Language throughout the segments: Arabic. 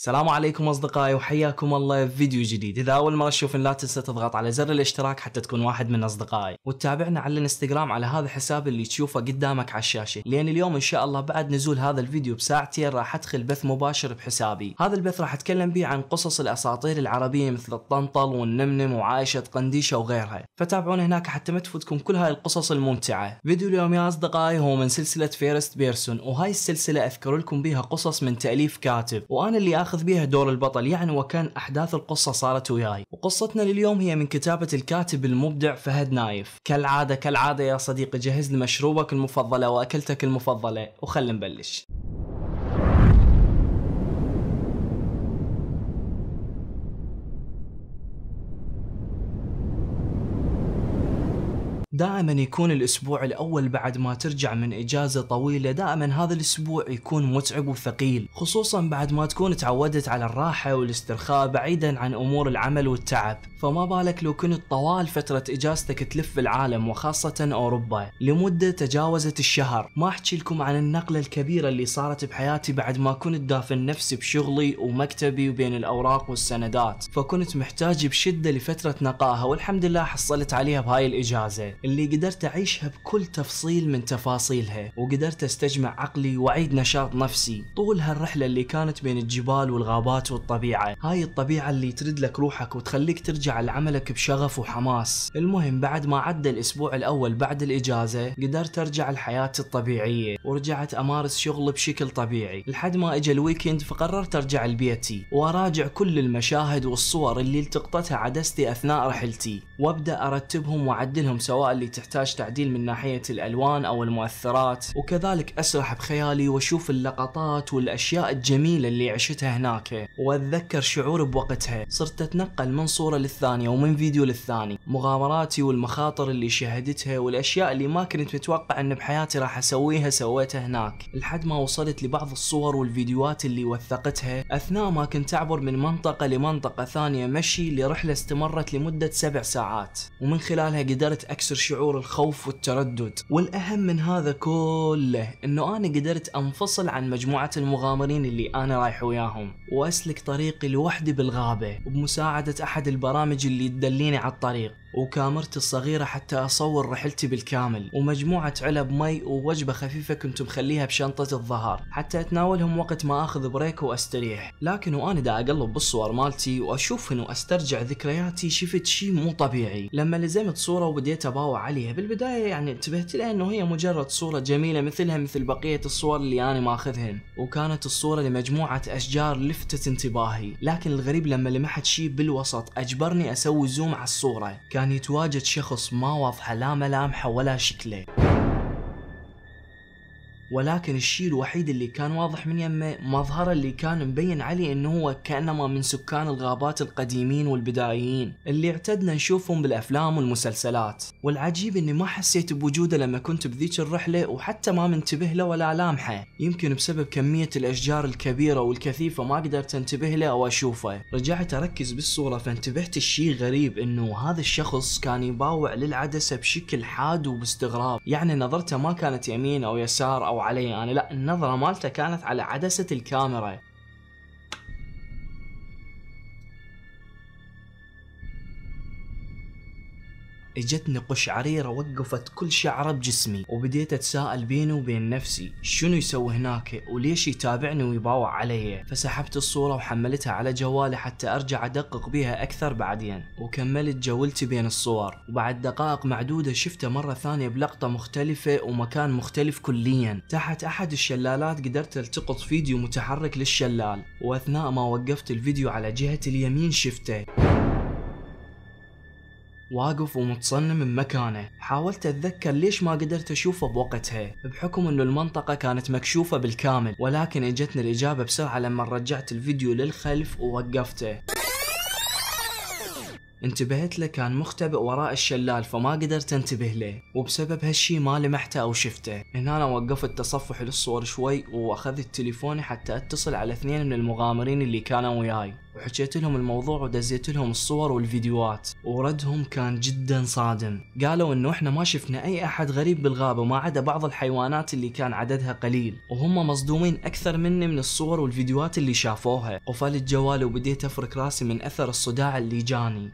السلام عليكم اصدقائي وحياكم الله في فيديو جديد اذا اول مره تشوفنا لا تنسى تضغط على زر الاشتراك حتى تكون واحد من اصدقائي وتتابعنا على الانستغرام على هذا الحساب اللي تشوفه قدامك على الشاشه لان اليوم ان شاء الله بعد نزول هذا الفيديو بساعتين راح ادخل بث مباشر بحسابي هذا البث راح اتكلم به عن قصص الاساطير العربيه مثل الطنطل والنمنم وعائشه قنديشه وغيرها فتابعونا هناك حتى ما تفوتكم كل هاي القصص الممتعه فيديو اليوم يا اصدقائي هو من سلسله فيرست بيرسون وهاي السلسله اذكر لكم بها قصص من تاليف كاتب وانا اللي آخذ بها دور البطل يعني وكان أحداث القصة صارت وياي وقصتنا لليوم هي من كتابة الكاتب المبدع فهد نايف كالعادة كالعادة يا صديقي جهز لي مشروبك المفضلة وأكلتك المفضلة وخلنا نبلش دائما يكون الاسبوع الاول بعد ما ترجع من اجازه طويله دائما هذا الاسبوع يكون متعب وثقيل خصوصا بعد ما تكون تعودت على الراحه والاسترخاء بعيدا عن امور العمل والتعب فما بالك لو كنت طوال فتره اجازتك تلف العالم وخاصه اوروبا لمده تجاوزت الشهر ما احكي لكم عن النقله الكبيره اللي صارت بحياتي بعد ما كنت دافن نفسي بشغلي ومكتبي وبين الاوراق والسندات فكنت محتاج بشده لفتره نقاهه والحمد لله حصلت عليها بهاي الاجازه اللي قدرت أعيشها بكل تفصيل من تفاصيلها وقدرت أستجمع عقلي وأعيد نشاط نفسي طول هالرحلة اللي كانت بين الجبال والغابات والطبيعة هاي الطبيعة اللي ترد لك روحك وتخليك ترجع لعملك بشغف وحماس المهم بعد ما عدى الأسبوع الأول بعد الإجازة قدرت أرجع لحياتي الطبيعية ورجعت أمارس شغل بشكل طبيعي لحد ما إجا الويكند فقررت أرجع لبيتي وأراجع كل المشاهد والصور اللي التقطتها عدستي أثناء رحلتي وأبدأ أرتبهم وأعدلهم سواء اللي تحتاج تعديل من ناحية الألوان أو المؤثرات وكذلك أسرح بخيالي وأشوف اللقطات والأشياء الجميلة اللي عشتها هناك وأتذكر شعور بوقتها صرت أتنقل من صورة للثانية ومن فيديو للثاني مغامراتي والمخاطر اللي شهدتها والأشياء اللي ما كنت متوقع أن بحياتي راح أسويها سويتها هناك لحد ما وصلت لبعض الصور والفيديوهات اللي وثقتها أثناء ما كنت أعبر من منطقة لمنطقة ثانية مشي لرحلة استمرت لمدة سبع ساعات ومن خلالها قدرت أكسر شعور الخوف والتردد والأهم من هذا كله أنه أنا قدرت أنفصل عن مجموعة المغامرين اللي أنا رايح وياهم وأسلك طريقي لوحدي بالغابة وبمساعدة أحد البرامج اللي تدليني على الطريق وكاميرتي الصغيرة حتى أصور رحلتي بالكامل ومجموعة علب مي ووجبة خفيفة كنت مخليها بشنطة الظهر حتى أتناولهم وقت ما أخذ بريك وأستريح لكن وأنا دا أقلب بالصور مالتي وأشوفهن وأسترجع ذكرياتي شفت شيء مو طبيعي لما لزمت صورة وبديت أباوع عليها بالبداية يعني انتبهت لها أنه هي مجرد صورة جميلة مثلها مثل بقية الصور اللي أنا ماخذهن وكانت الصورة لمجموعة أشجار لفتت انتباهي لكن الغريب لما لمحت شيء بالوسط أجبرني أسوي زوم على الصورة كان يعني يتواجد شخص ما واضحة لا ملامحه ولا شكله ولكن الشيء الوحيد اللي كان واضح من يمه مظهره اللي كان مبين عليه انه هو كانما من سكان الغابات القديمين والبدائيين اللي اعتدنا نشوفهم بالافلام والمسلسلات والعجيب اني ما حسيت بوجوده لما كنت بذيك الرحله وحتى ما منتبه له ولا لامحه يمكن بسبب كميه الاشجار الكبيره والكثيفه ما قدرت انتبه له او اشوفه رجعت اركز بالصوره فانتبهت الشيء غريب انه هذا الشخص كان يباوع للعدسه بشكل حاد وباستغراب يعني نظرته ما كانت يمين او يسار او علي انا لا النظره مالته كانت على عدسه الكاميرا اجتني قشعريرة وقفت كل شعرة بجسمي وبديت اتساءل بيني وبين نفسي شنو يسوي هناك وليش يتابعني ويباوع علي فسحبت الصورة وحملتها على جوالي حتى ارجع ادقق بها اكثر بعدين وكملت جولتي بين الصور وبعد دقائق معدودة شفته مرة ثانية بلقطة مختلفة ومكان مختلف كليا تحت احد الشلالات قدرت التقط فيديو متحرك للشلال واثناء ما وقفت الفيديو على جهة اليمين شفته واقف ومتصنم من مكانه حاولت اتذكر ليش ما قدرت اشوفه بوقتها بحكم انه المنطقة كانت مكشوفة بالكامل ولكن اجتني الاجابة بسرعة لما رجعت الفيديو للخلف ووقفته انتبهت له كان مختبئ وراء الشلال فما قدرت انتبه له وبسبب هالشي ما لمحته او شفته هنا انا وقفت تصفح للصور شوي واخذت تليفوني حتى اتصل على اثنين من المغامرين اللي كانوا وياي وحكيت لهم الموضوع ودزيت لهم الصور والفيديوهات وردهم كان جدا صادم قالوا انه احنا ما شفنا اي احد غريب بالغابة ما عدا بعض الحيوانات اللي كان عددها قليل وهم مصدومين اكثر مني من الصور والفيديوهات اللي شافوها قفلت جوالي وبديت افرك راسي من اثر الصداع اللي جاني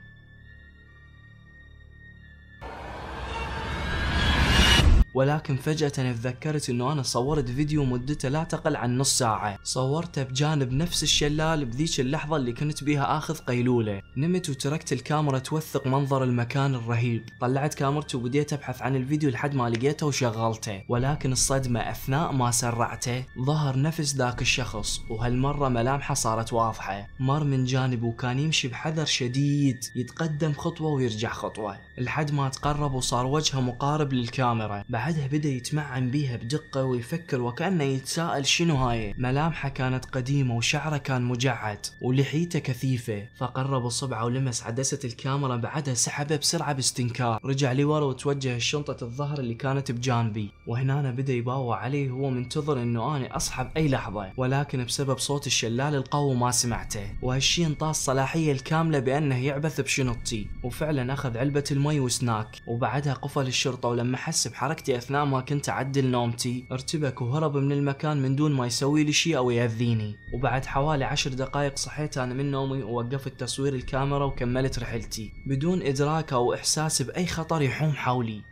ولكن فجأة تذكرت انه انا صورت فيديو مدته لا تقل عن نص ساعة صورته بجانب نفس الشلال بذيك اللحظة اللي كنت بيها اخذ قيلولة نمت وتركت الكاميرا توثق منظر المكان الرهيب طلعت كاميرتي وبديت ابحث عن الفيديو لحد ما لقيته وشغلته ولكن الصدمة اثناء ما سرعته ظهر نفس ذاك الشخص وهالمرة ملامحه صارت واضحة مر من جانب وكان يمشي بحذر شديد يتقدم خطوة ويرجع خطوة لحد ما تقرب وصار وجهه مقارب للكاميرا بعد بعدها بدا يتمعن بيها بدقة ويفكر وكأنه يتساءل شنو هاي ملامحه كانت قديمة وشعره كان مجعد ولحيته كثيفة فقرب صبعه ولمس عدسة الكاميرا بعدها سحبه بسرعة باستنكار رجع لورا وتوجه الشنطه الظهر اللي كانت بجانبي وهنا بدا يباوع عليه وهو منتظر انه انا اصحى باي لحظة ولكن بسبب صوت الشلال القوي ما سمعته وهالشي انطاه الصلاحية الكاملة بانه يعبث بشنطتي وفعلا اخذ علبة المي وسناك وبعدها قفل الشرطة ولما حس بحركتي أثناء ما كنت أعدل نومتي ارتبك وهرب من المكان من دون ما يسوي لي شيء أو يأذيني وبعد حوالي عشر دقائق صحيت أنا من نومي ووقفت تصوير الكاميرا وكملت رحلتي بدون إدراك أو إحساس بأي خطر يحوم حولي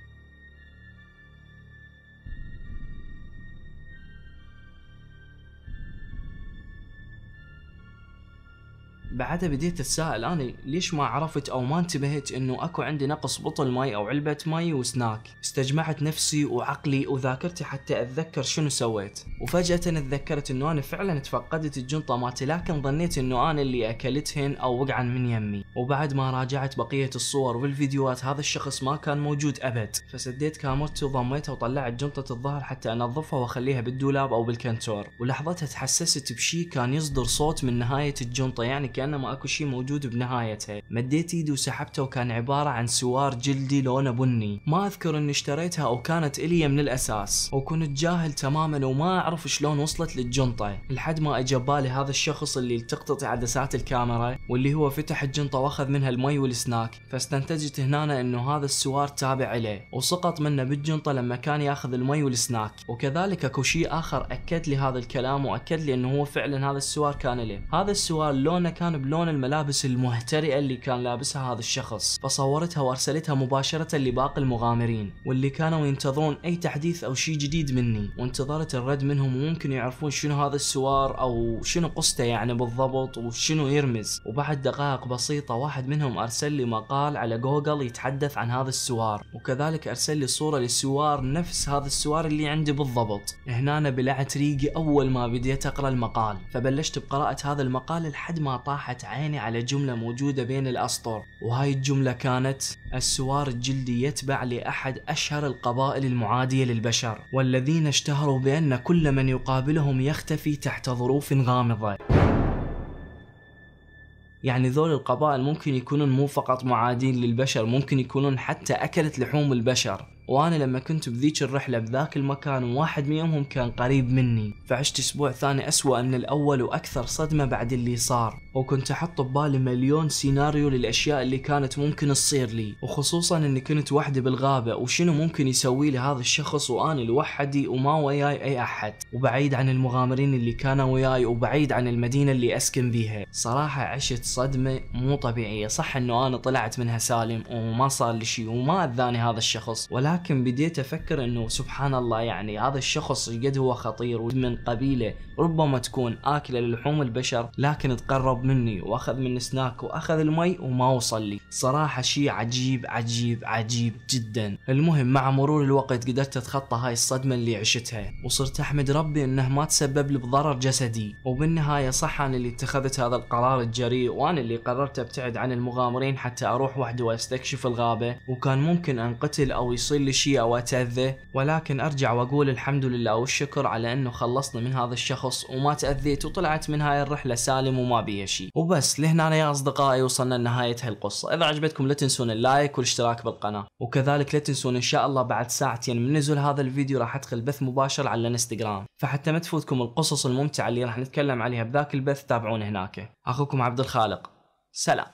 بعدها بديت اتساءل انا ليش ما عرفت او ما انتبهت انه اكو عندي نقص بطل مي او علبة مي وسناك استجمعت نفسي وعقلي وذاكرتي حتى اتذكر شنو سويت وفجأة اتذكرت انه انا فعلا تفقدت الجنطة مالتي لكن ظنيت انه انا اللي اكلتهن او وقعن من يمي وبعد ما راجعت بقية الصور والفيديوهات هذا الشخص ما كان موجود ابد فسديت كاميرتي وضميتها وطلعت جنطة الظهر حتى انظفها واخليها بالدولاب او بالكنتور ولحظتها تحسست بشي كان يصدر صوت من نهاية الجنطة يعني كان كأنه ما اكو شيء موجود بنهايتها مديت ايدي وسحبته وكان عبارة عن سوار جلدي لونه بني ما اذكر اني اشتريتها او كانت الي من الاساس وكنت جاهل تماما وما اعرف شلون وصلت للجنطة لحد ما اجى بالي هذا الشخص اللي التقطت عدسات الكاميرا واللي هو فتح الجنطة واخذ منها المي والسناك فاستنتجت هنا انه هذا السوار تابع له وسقط منه بالجنطة لما كان ياخذ المي والسناك وكذلك اكو شيء اخر اكد لي هذا الكلام واكد لي انه هو فعلا هذا السوار كان له هذا السوار لونه كان كان بلون الملابس المهترئه اللي كان لابسها هذا الشخص فصورتها وارسلتها مباشره لباقي المغامرين واللي كانوا ينتظرون اي تحديث او شيء جديد مني وانتظرت الرد منهم وممكن يعرفون شنو هذا السوار او شنو قصته يعني بالضبط وشنو يرمز وبعد دقائق بسيطه واحد منهم ارسل لي مقال على جوجل يتحدث عن هذا السوار وكذلك ارسل لي صوره للسوار نفس هذا السوار اللي عندي بالضبط هنا بلعت ريقي اول ما بديت اقرا المقال فبلشت بقراءه هذا المقال لحد ما طاح راحت عيني على جملة موجودة بين الأسطر وهاي الجملة كانت السوار الجلدي يتبع لأحد أشهر القبائل المعادية للبشر والذين اشتهروا بأن كل من يقابلهم يختفي تحت ظروف غامضة يعني ذول القبائل ممكن يكونون مو فقط معادين للبشر ممكن يكونون حتى أكلت لحوم البشر وانا لما كنت بذيك الرحله بذاك المكان واحد منهم كان قريب مني فعشت اسبوع ثاني اسوأ من الاول واكثر صدمه بعد اللي صار وكنت احط ببالي مليون سيناريو للاشياء اللي كانت ممكن تصير لي وخصوصا اني كنت وحدي بالغابه وشنو ممكن يسوي لي هذا الشخص وانا لوحدي وما وياي اي احد وبعيد عن المغامرين اللي كانوا وياي وبعيد عن المدينه اللي اسكن بيها صراحه عشت صدمه مو طبيعيه صح انه انا طلعت منها سالم وما صار لي شيء وما اذاني هذا الشخص ولا لكن بديت افكر انه سبحان الله يعني هذا الشخص قد هو خطير ومن قبيله ربما تكون اكله للحوم البشر لكن تقرب مني واخذ مني سناك واخذ المي وما وصل لي صراحه شيء عجيب عجيب عجيب جدا المهم مع مرور الوقت قدرت اتخطى هاي الصدمه اللي عشتها وصرت احمد ربي انه ما تسبب لي بضرر جسدي وبالنهايه صح انا اللي اتخذت هذا القرار الجريء وانا اللي قررت ابتعد عن المغامرين حتى اروح وحدي واستكشف الغابه وكان ممكن انقتل او يصير كل شيء او اتاذى ولكن ارجع واقول الحمد لله والشكر على انه خلصنا من هذا الشخص وما تاذيت وطلعت من هاي الرحله سالم وما بيها شيء وبس لهنا يا اصدقائي وصلنا لنهايه هالقصه اذا عجبتكم لا تنسون اللايك والاشتراك بالقناه وكذلك لا تنسون ان شاء الله بعد ساعتين من نزول هذا الفيديو راح ادخل بث مباشر على الانستغرام فحتى ما تفوتكم القصص الممتعه اللي راح نتكلم عليها بذاك البث تابعونا هناك اخوكم عبد الخالق سلام